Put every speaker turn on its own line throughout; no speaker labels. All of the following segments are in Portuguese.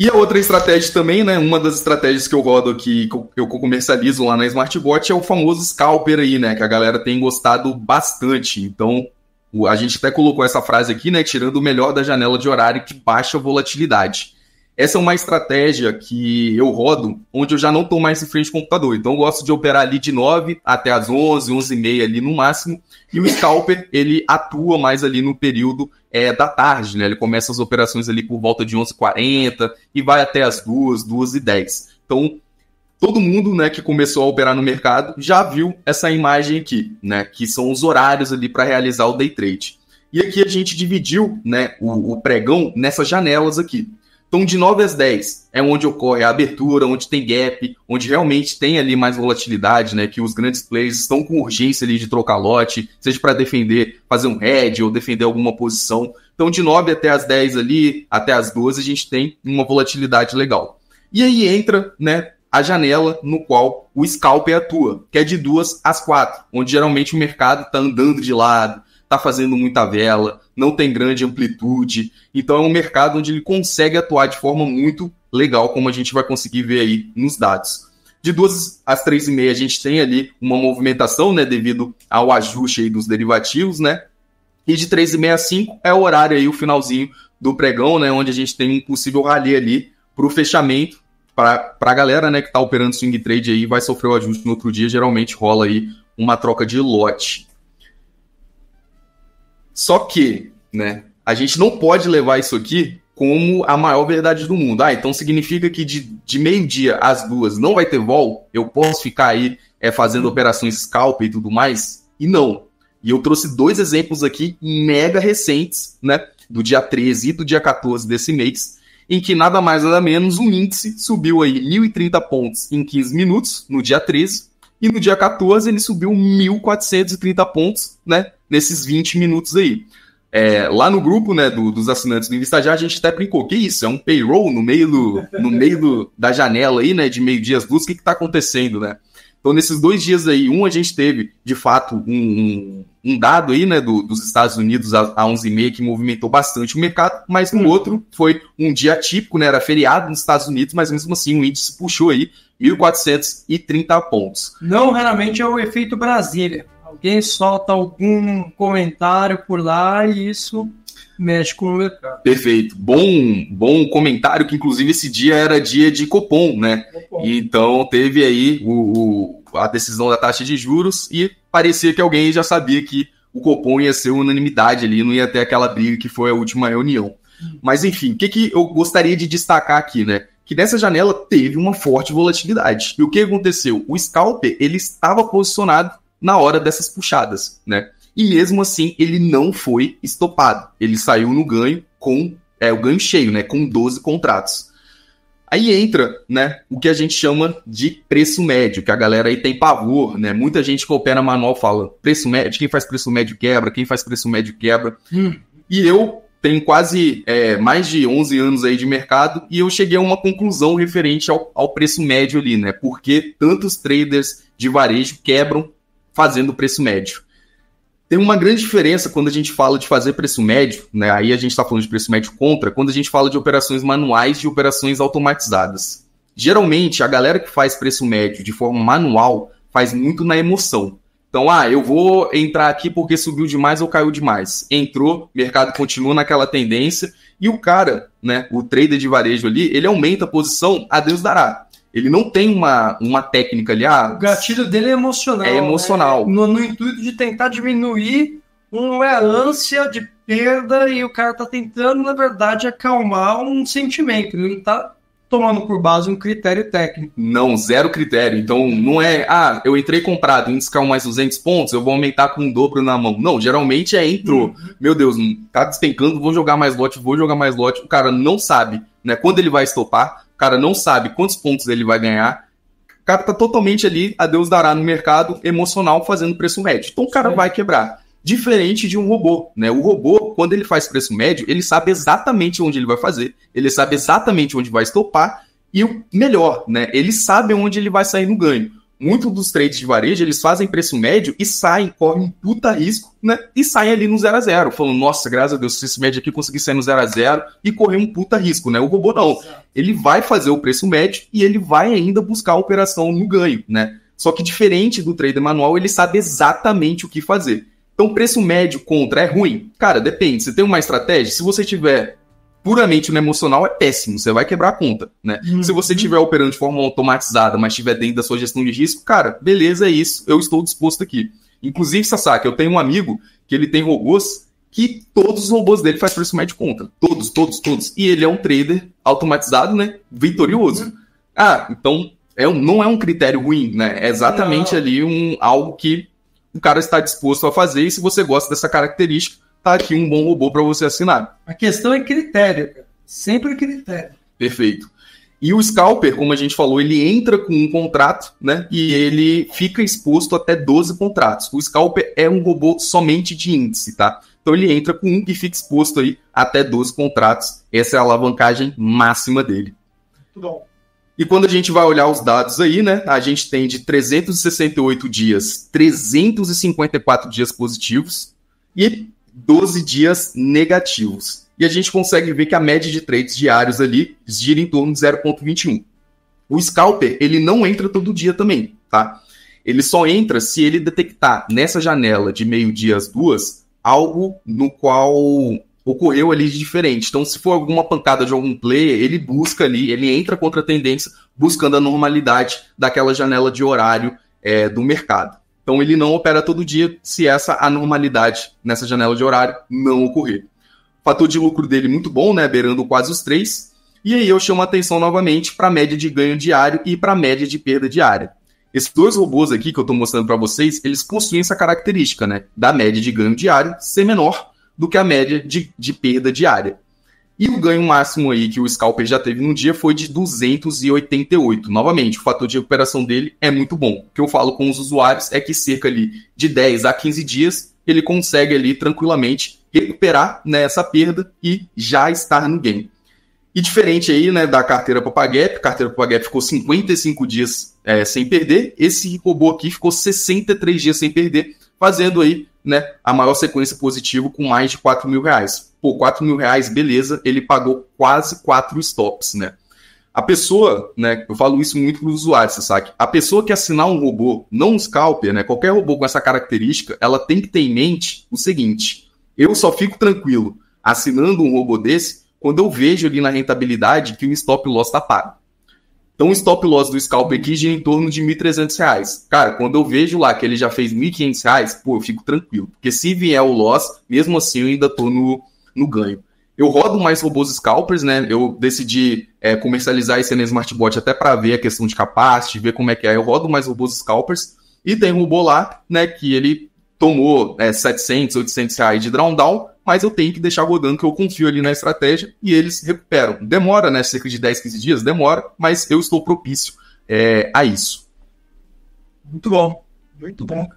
E a outra estratégia também, né? Uma das estratégias que eu rodo aqui, que eu comercializo lá na Smartbot, é o famoso scalper aí, né? Que a galera tem gostado bastante. Então, a gente até colocou essa frase aqui, né? Tirando o melhor da janela de horário que baixa a volatilidade. Essa é uma estratégia que eu rodo, onde eu já não estou mais em frente ao computador. Então eu gosto de operar ali de 9 até as 11, 11 e meia ali no máximo. E o scalper, ele atua mais ali no período é, da tarde, né? Ele começa as operações ali por volta de 11h40 e vai até as 2, 2h10. Então, todo mundo né, que começou a operar no mercado já viu essa imagem aqui, né? Que são os horários ali para realizar o day trade. E aqui a gente dividiu né, o, o pregão nessas janelas aqui. Então, de 9 às 10 é onde ocorre a abertura, onde tem gap, onde realmente tem ali mais volatilidade, né? Que os grandes players estão com urgência ali de trocar lote, seja para defender, fazer um head ou defender alguma posição. Então, de 9 até as 10 ali, até as 12, a gente tem uma volatilidade legal. E aí entra, né, a janela no qual o scalper atua, que é de 2 às 4, onde geralmente o mercado está andando de lado, está fazendo muita vela, não tem grande amplitude. Então é um mercado onde ele consegue atuar de forma muito legal, como a gente vai conseguir ver aí nos dados. De duas às três e meia a gente tem ali uma movimentação, né, devido ao ajuste aí dos derivativos, né? E de três e meia a cinco é o horário aí, o finalzinho do pregão, né, onde a gente tem um possível rally ali para o fechamento, para a galera né, que está operando swing trade aí, vai sofrer o ajuste no outro dia, geralmente rola aí uma troca de lote. Só que, né, a gente não pode levar isso aqui como a maior verdade do mundo. Ah, então significa que de, de meio-dia às duas não vai ter vol? Eu posso ficar aí é, fazendo operações scalp e tudo mais? E não. E eu trouxe dois exemplos aqui mega recentes, né? Do dia 13 e do dia 14 desse mês, em que nada mais nada menos o um índice subiu aí 1.030 pontos em 15 minutos, no dia 13, e no dia 14 ele subiu 1.430 pontos, né? nesses 20 minutos aí. É, lá no grupo né, do, dos assinantes do Já, a gente até brincou, que isso, é um payroll no meio, do, no meio do, da janela aí, né, de meio-dia às duas, o que está acontecendo, né? Então, nesses dois dias aí, um a gente teve, de fato, um, um, um dado aí, né, do, dos Estados Unidos a, a 11h30 que movimentou bastante o mercado, mas no hum. outro foi um dia típico, né, era feriado nos Estados Unidos, mas mesmo assim o índice puxou aí 1.430 pontos. Não raramente é o efeito Brasília alguém solta algum comentário por lá e isso mexe com o mercado. Perfeito. Bom, bom comentário, que inclusive esse dia era dia de Copom, né? Copom. Então teve aí o, o, a decisão da taxa de juros e parecia que alguém já sabia que o Copom ia ser unanimidade ali, não ia ter aquela briga que foi a última reunião. Mas enfim, o que, que eu gostaria de destacar aqui, né? Que nessa janela teve uma forte volatilidade. E o que aconteceu? O scalper ele estava posicionado na hora dessas puxadas, né? E mesmo assim, ele não foi estopado. Ele saiu no ganho com é, o ganho cheio, né? Com 12 contratos. Aí entra, né, o que a gente chama de preço médio, que a galera aí tem pavor, né? Muita gente que opera manual fala, preço médio, quem faz preço médio quebra, quem faz preço médio quebra. Hum. E eu tenho quase é, mais de 11 anos aí de mercado e eu cheguei a uma conclusão referente ao, ao preço médio ali, né? Porque tantos traders de varejo quebram fazendo preço médio. Tem uma grande diferença quando a gente fala de fazer preço médio, né? Aí a gente está falando de preço médio contra, quando a gente fala de operações manuais e operações automatizadas. Geralmente, a galera que faz preço médio de forma manual faz muito na emoção. Então, ah, eu vou entrar aqui porque subiu demais ou caiu demais. Entrou, mercado continua naquela tendência, e o cara, né, o trader de varejo ali, ele aumenta a posição, a Deus dará. Ele não tem uma, uma técnica ali. Ah, o gatilho dele é emocional. É né? emocional. Né? No, no, intuito de tentar diminuir uma ânsia de perda e o cara tá tentando, na verdade, acalmar um sentimento. Ele não tá tomando por base um critério técnico. Não, zero critério. Então não é, ah, eu entrei comprado, índice caiu mais 200 pontos, eu vou aumentar com um dobro na mão. Não, geralmente é entrou. Uhum. Meu Deus, tá despencando, vou jogar mais lote, vou jogar mais lote. O cara não sabe, né? Quando ele vai estopar, cara não sabe quantos pontos ele vai ganhar. O cara tá totalmente ali, a Deus dará no mercado emocional fazendo preço médio. Então o cara Sim. vai quebrar. Diferente de um robô, né? O robô, quando ele faz preço médio, ele sabe exatamente onde ele vai fazer, ele sabe exatamente onde vai estopar e o melhor, né? Ele sabe onde ele vai sair no ganho muito dos trades de varejo, eles fazem preço médio e saem, correm um puta risco, né? E saem ali no 0 a 0 falando, nossa, graças a Deus, esse médio aqui consegui sair no 0 a 0 e correr um puta risco, né? O robô não. Ele vai fazer o preço médio e ele vai ainda buscar a operação no ganho, né? Só que diferente do trader manual, ele sabe exatamente o que fazer. Então, preço médio contra é ruim? Cara, depende. Você tem uma estratégia? Se você tiver puramente no emocional é péssimo, você vai quebrar a conta, né? Uhum. Se você estiver uhum. operando de forma automatizada, mas estiver dentro da sua gestão de risco, cara, beleza, é isso, eu estou disposto aqui. Inclusive, Sasaki, eu tenho um amigo que ele tem robôs que todos os robôs dele fazem preço médio de conta. Todos, todos, todos. E ele é um trader automatizado, né? Vitorioso. Uhum. Ah, então é um, não é um critério ruim, né? É exatamente não. ali um, algo que o cara está disposto a fazer e se você gosta dessa característica, tá aqui um bom robô para você assinar. A questão é critério, sempre critério. Perfeito. E o scalper, como a gente falou, ele entra com um contrato, né? E ele fica exposto até 12 contratos. O scalper é um robô somente de índice, tá? Então ele entra com um que fica exposto aí até 12 contratos. Essa é a alavancagem máxima dele. Muito bom. E quando a gente vai olhar os dados aí, né? A gente tem de 368 dias, 354 dias positivos. E 12 dias negativos. E a gente consegue ver que a média de trades diários ali gira em torno de 0,21. O scalper, ele não entra todo dia também, tá? Ele só entra se ele detectar nessa janela de meio-dia às duas algo no qual ocorreu ali de diferente. Então, se for alguma pancada de algum player, ele busca ali, ele entra contra a tendência, buscando a normalidade daquela janela de horário é, do mercado. Então ele não opera todo dia se essa anormalidade nessa janela de horário não ocorrer. fator de lucro dele muito bom, né, beirando quase os três. E aí eu chamo a atenção novamente para a média de ganho diário e para a média de perda diária. Esses dois robôs aqui que eu estou mostrando para vocês, eles possuem essa característica, né, da média de ganho diário ser menor do que a média de, de perda diária. E o ganho máximo aí que o Scalper já teve num dia foi de 288. Novamente, o fator de recuperação dele é muito bom. O que eu falo com os usuários é que cerca ali de 10 a 15 dias ele consegue ali tranquilamente recuperar né, essa perda e já estar no game. E diferente aí né, da carteira Papagap, carteira Papagap ficou 55 dias é, sem perder, esse robô aqui ficou 63 dias sem perder, fazendo aí né, a maior sequência positiva com mais de 4 mil reais. Pô, 4 mil reais, beleza, ele pagou quase 4 stops, né? A pessoa, né, eu falo isso muito para os usuários, sabe? A pessoa que assinar um robô, não um scalper, né, qualquer robô com essa característica, ela tem que ter em mente o seguinte: eu só fico tranquilo assinando um robô desse quando eu vejo ali na rentabilidade que o stop loss está pago. Então o stop loss do scalp aqui gira em torno de R$ 1.300. Cara, quando eu vejo lá que ele já fez R$ 1.500, pô, eu fico tranquilo. Porque se vier o loss, mesmo assim eu ainda tô no, no ganho. Eu rodo mais robôs scalpers, né? Eu decidi é, comercializar esse Smartbot até para ver a questão de capacidade, ver como é que é. Eu rodo mais robôs scalpers. E tem um robô lá, né, que ele tomou é, 700, 800 reais de drawdown, mas eu tenho que deixar rodando que eu confio ali na estratégia e eles recuperam. Demora, né? Cerca de 10, 15 dias, demora, mas eu estou propício é, a isso. Muito bom, muito bom.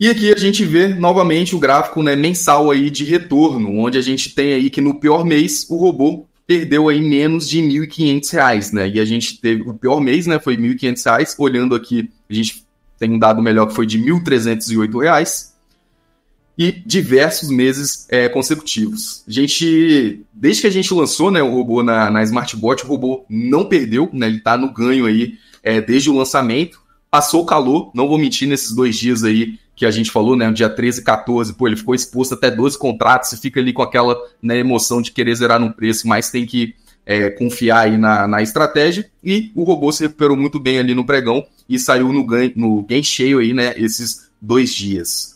E aqui a gente vê novamente o gráfico né, mensal aí de retorno, onde a gente tem aí que no pior mês o robô perdeu aí menos de R$ 1.500, né? E a gente teve o pior mês, né? Foi R$ 1.500, olhando aqui, a gente tem um dado melhor que foi de R$ 1.308 e diversos meses é, consecutivos. A gente, desde que a gente lançou né, o robô na, na Smartbot, o robô não perdeu, né, ele está no ganho aí é, desde o lançamento. Passou o calor, não vou mentir, nesses dois dias aí que a gente falou, né, dia 13 e 14, pô, ele ficou exposto até 12 contratos, e fica ali com aquela né, emoção de querer zerar no preço, mas tem que é, confiar aí na, na, estratégia. E o robô se recuperou muito bem ali no pregão e saiu no ganho, no ganho cheio aí, né? Esses dois dias.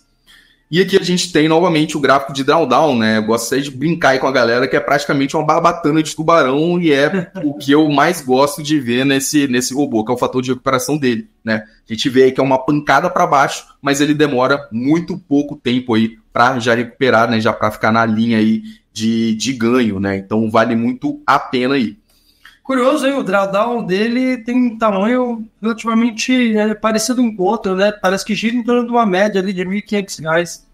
E aqui a gente tem novamente o gráfico de drawdown, né? Eu gosto de brincar aí com a galera que é praticamente uma barbatana de tubarão e é o que eu mais gosto de ver nesse, nesse robô, que é o fator de recuperação dele, né? A gente vê que é uma pancada para baixo, mas ele demora muito pouco tempo aí para já recuperar, né? Já para ficar na linha aí de, de ganho, né? Então vale muito a pena aí. Curioso, hein? O drawdown dele tem um tamanho relativamente é, parecido com o outro, né? Parece que gira em torno de uma média ali de reais. 1.500.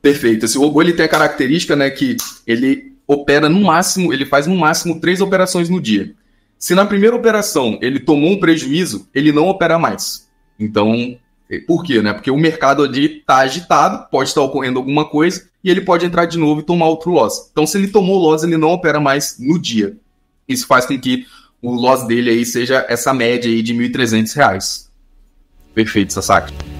Perfeito. Esse robô ele tem a característica, né, que ele opera no máximo, ele faz no máximo três operações no dia. Se na primeira operação ele tomou um prejuízo, ele não opera mais. Então, por quê? Né? Porque o mercado ali está agitado, pode estar ocorrendo alguma coisa, e ele pode entrar de novo e tomar outro loss. Então, se ele tomou loss, ele não opera mais no dia. Isso faz com que o loss dele aí seja essa média aí de R$ 1.300. Perfeito, Sasaki.